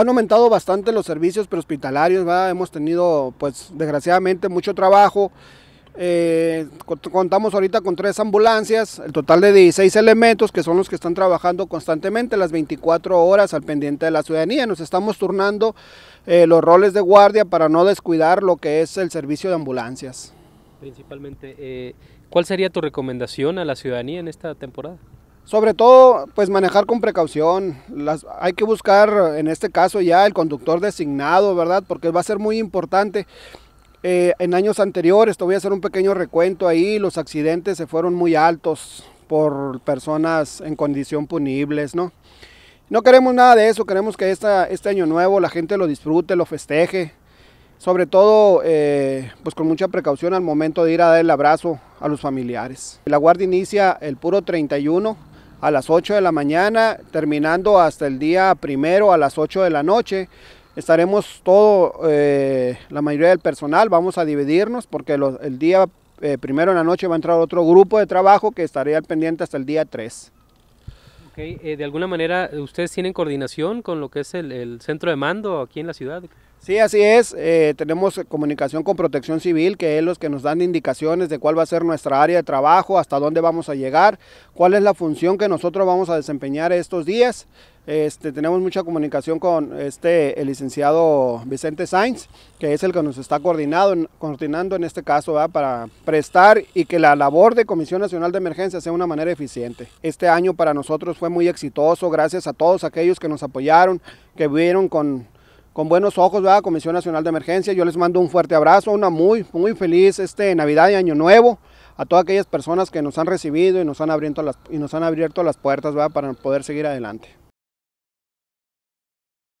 han aumentado bastante los servicios prehospitalarios, hemos tenido pues desgraciadamente mucho trabajo. Eh, contamos ahorita con tres ambulancias, el total de 16 elementos que son los que están trabajando constantemente las 24 horas al pendiente de la ciudadanía. Nos estamos turnando eh, los roles de guardia para no descuidar lo que es el servicio de ambulancias. Principalmente, eh, ¿cuál sería tu recomendación a la ciudadanía en esta temporada? Sobre todo, pues manejar con precaución. hay que buscar, en este caso, ya el conductor designado, ¿verdad? Porque va a ser muy importante. Eh, en años anteriores, te voy a hacer un pequeño recuento ahí, los accidentes se fueron muy altos por personas en condición punibles, ¿no? No queremos nada de eso, queremos que esta, este año nuevo la gente lo disfrute, lo festeje, sobre todo eh, pues con mucha precaución al momento de ir a dar el abrazo a los familiares. La guardia inicia el puro 31 a las 8 de la mañana, terminando hasta el día primero a las 8 de la noche. Estaremos todo, eh, la mayoría del personal, vamos a dividirnos porque el día eh, primero en la noche va a entrar otro grupo de trabajo que estaría pendiente hasta el día 3. Eh, ¿De alguna manera ustedes tienen coordinación con lo que es el, el centro de mando aquí en la ciudad? Sí, así es. Eh, tenemos comunicación con Protección Civil, que es los que nos dan indicaciones de cuál va a ser nuestra área de trabajo, hasta dónde vamos a llegar, cuál es la función que nosotros vamos a desempeñar estos días. Este, tenemos mucha comunicación con este, el licenciado Vicente Sainz, que es el que nos está coordinando en este caso para prestar y que la labor de Comisión Nacional de Emergencia sea de una manera eficiente. Este año para nosotros fue muy exitoso, gracias a todos aquellos que nos apoyaron, que vieron con con buenos ojos, ¿verdad? Comisión Nacional de Emergencia. Yo les mando un fuerte abrazo, una muy, muy feliz este Navidad y Año Nuevo a todas aquellas personas que nos han recibido y nos han abierto las, y nos han abierto las puertas va para poder seguir adelante.